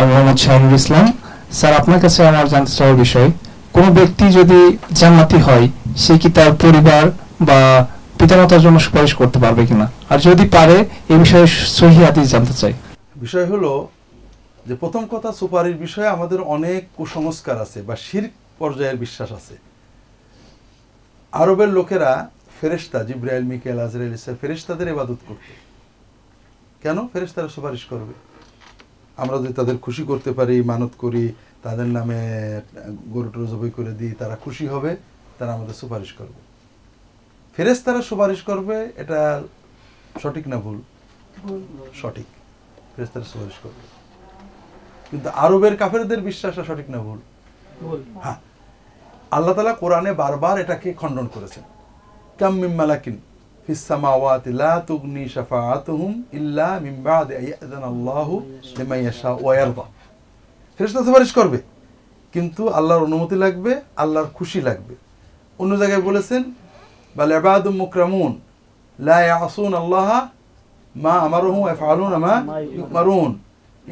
আমি মোহাম্মদ শাহরুল ইসলাম স্যার আপনার কাছে আমার জানতে চাওয়ার বিষয় কোন ব্যক্তি যদি জামাতি হয় সে কি তার পরিবার বা পিতামাতার জন্য সুপারিশ করতে পারবে কিনা আর যদি পারে এ বিষয়ে সহি হাদিস জানতে চাই বিষয় হলো যে প্রথম কথা সুপারির বিষয়ে আমাদের অনেক কুসংস্কার আছে বা শির পর্যায়ের বিশ্বাস আছে আরবের লোকেরা ফেরেস্তা জিব্রাইল মিকেল আজরাইল ইসা ফেরেস্তাদের এবাদত করত কেন ফেরেস্তারা সুপারিশ করবে আমরা যদি তাদের খুশি করতে পারি মানত করি তাদের নামে গরু টরু জবাই করে দিই তারা খুশি হবে তারা আমাদের সুপারিশ করবে ফেরেস তারা সুপারিশ করবে এটা সঠিক না ভুল সঠিক ফেরেস তারা সুপারিশ করবে কিন্তু আরবের কাফেরদের বিশ্বাসটা সঠিক না ভুল হ্যাঁ আল্লাহ তালা কোরআনে বারবার এটাকে খণ্ডন করেছেন কাম মিম্মালাকিন في السماوات لا تغني شفاعتهم إلا من بعد أن يأذن الله لمن يشاء ويرضى ফেরেশতা সুপারিশ করবে কিন্তু আল্লাহর অনুমতি লাগবে আল্লাহর খুশি লাগবে অন্য জায়গায় বলেছেন বা লেবাদুম মুকরামুন লা ইয়াসুন আল্লাহ মা আমারুহু ইফআলুন মা ইউমারুন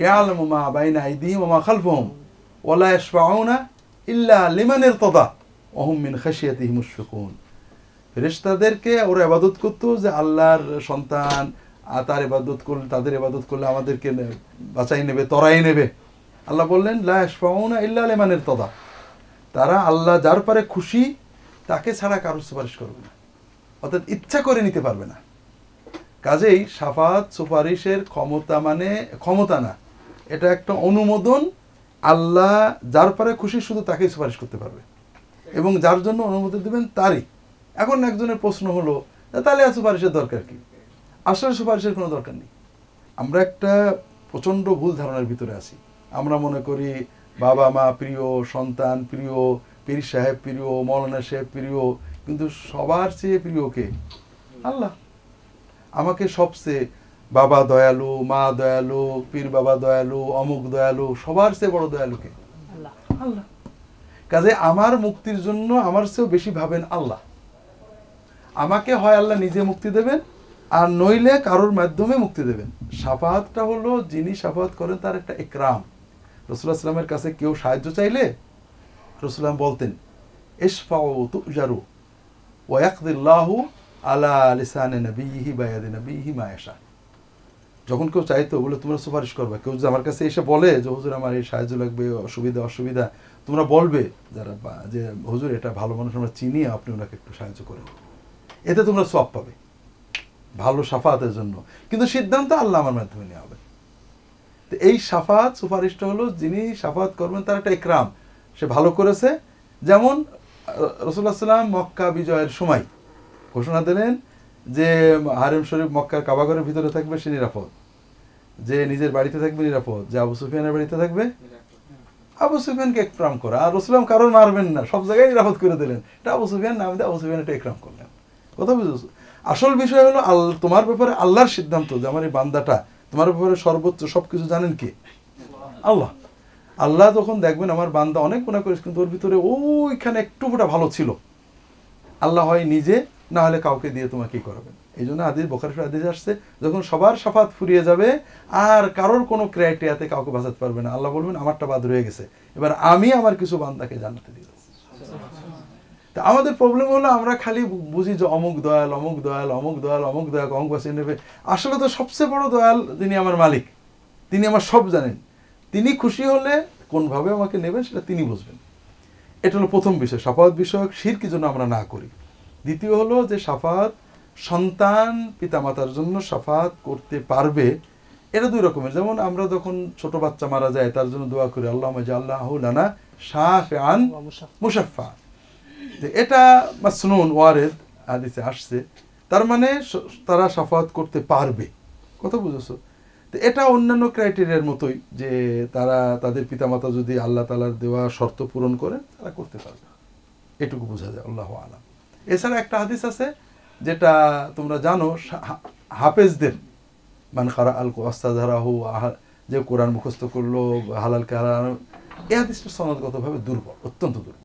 ইয়ালামু মা বাইনা আইদিহিম ওয়া মা খালফুহুম ওয়া লা ইশফাউনা ইল্লা লিমান ইরতাদা ওয়া হুম মিন খাশিয়াতিহি মুশফিকুন রেস্তাদেরকে ওরা আবাদত করতো যে আল্লাহর সন্তান তার এবাদত করলে তাদের এবাদত করলে আমাদেরকে বাঁচাই নেবে তরাই নেবে আল্লাহ বললেন লাউনা ইল্লা আলমানের তদা তারা আল্লাহ যার পারে খুশি তাকে ছাড়া কারোর সুপারিশ করবে না অর্থাৎ ইচ্ছা করে নিতে পারবে না কাজেই সাফাত সুপারিশের ক্ষমতা মানে ক্ষমতা না এটা একটা অনুমোদন আল্লাহ যার পারে খুশি শুধু তাকেই সুপারিশ করতে পারবে এবং যার জন্য অনুমোদন দেবেন তারই এখন একজনের প্রশ্ন হলো তাহলে আর সুপারিশের দরকার কি আসলে সুপারিশের কোনো দরকার নেই আমরা একটা প্রচণ্ড ভুল ধারণার ভিতরে আছি আমরা মনে করি বাবা মা প্রিয় সন্তান প্রিয় পীর সাহেব প্রিয় মৌলানা সাহেব প্রিয় কিন্তু সবার চেয়ে প্রিয়কে আল্লাহ আমাকে সবচেয়ে বাবা দয়ালু মা দয়ালু পীর বাবা দয়ালু অমুক দয়ালু সবার চেয়ে বড় দয়ালুকে আল্লাহ কাজে আমার মুক্তির জন্য আমার চেয়েও বেশি ভাবেন আল্লাহ আমাকে হয় আল্লাহ নিজে মুক্তি দেবেন আর নইলে কারোর মাধ্যমে মুক্তি দেবেন সাফাহাতটা হলো যিনি সাফাহাত করেন তার একটা একরাম রসুল্লাহ সাল্লামের কাছে কেউ সাহায্য চাইলে রসুল্লাম বলতেন এশফাউ তুজারু আলা লিসানে নবীহি বায়াদি নবীহি মায়াশা যখন কেউ চাইতো বলে তোমরা সুপারিশ করবে কেউ যদি আমার কাছে এসে বলে যে হুজুর আমার এই সাহায্য লাগবে অসুবিধা অসুবিধা তোমরা বলবে যারা যে হুজুর এটা ভালো মানুষ আমরা চিনি আপনি ওনাকে একটু সাহায্য করেন এতে তোমরা সব পাবে ভালো সাফাতের জন্য কিন্তু সিদ্ধান্ত আল্লাহ আমার মাধ্যমে নেওয়া হবে তো এই সাফাত সুপারিশটা হলো যিনি সাফাত করবেন তার একটা একরাম সে ভালো করেছে যেমন রসুল্লাহ সাল্লাম মক্কা বিজয়ের সময় ঘোষণা দিলেন যে হারেম শরীফ মক্কার কাবাগরের ভিতরে থাকবে সে নিরাপদ যে নিজের বাড়িতে থাকবে নিরাপদ যে আবু সুফিয়ানের বাড়িতে থাকবে আবু সুফিয়ানকে একরাম করা আর রসুলাম কারণ মারবেন না সব জায়গায় নিরাপদ করে দিলেন এটা আবু সুফিয়ান নাম দিয়ে আবু সুফিয়ান একটা একরাম করলেন কথা বুঝেছো আসল বিষয় হলো আল তোমার ব্যাপারে আল্লাহর সিদ্ধান্ত যে আমার এই বান্দাটা তোমার ব্যাপারে সর্বোচ্চ সব কিছু জানেন কে আল্লাহ আল্লাহ যখন দেখবেন আমার বান্দা অনেক মনে করিস কিন্তু ওর ভিতরে ওইখানে একটু ফোটা ভালো ছিল আল্লাহ হয় নিজে না হলে কাউকে দিয়ে তোমাকে করাবেন এই জন্য আদিজ বোখারিফের আদিজ আসছে যখন সবার সাফাত ফুরিয়ে যাবে আর কারোর কোনো ক্রাইটেরিয়াতে কাউকে বাঁচাতে পারবে না আল্লাহ বলবেন আমারটা বাদ রয়ে গেছে এবার আমি আমার কিছু বান্দাকে জানাতে দিয়ে তা আমাদের প্রবলেম হলো আমরা খালি বুঝি যে অমুক দয়াল অমুক দয়াল অমুক দয়াল অমুক দয়াল অমুক নেবে আসলে তো সবচেয়ে বড় দয়াল তিনি আমার মালিক তিনি আমার সব জানেন তিনি খুশি হলে কোনভাবে আমাকে নেবেন সেটা তিনি বুঝবেন এটা হলো প্রথম বিষয় সাফাত বিষয়ক শির কি জন্য আমরা না করি দ্বিতীয় হলো যে সাফাত সন্তান পিতামাতার জন্য সাফাত করতে পারবে এটা দুই রকমের যেমন আমরা যখন ছোট বাচ্চা মারা যায় তার জন্য দোয়া করি আল্লাহ মজা আল্লাহ নানা শাহ আন মুসাফা যে এটা মাসনুন ওয়ারেদ হাদিসে আসছে তার মানে তারা সাফাত করতে পারবে কথা বুঝেছো তো এটা অন্যান্য ক্রাইটেরিয়ার মতোই যে তারা তাদের পিতামাতা যদি আল্লাহ তালার দেওয়া শর্ত পূরণ করে তারা করতে পারবে এটুকু বোঝা যায় আল্লাহ আলাম এছাড়া একটা হাদিস আছে যেটা তোমরা জানো হাফেজদের মান খারা আল কোয়াস্তাধারাহু আহা যে কোরআন মুখস্থ করলো হালাল কারা এই হাদিসটা সনদগতভাবে দুর্বল অত্যন্ত দুর্বল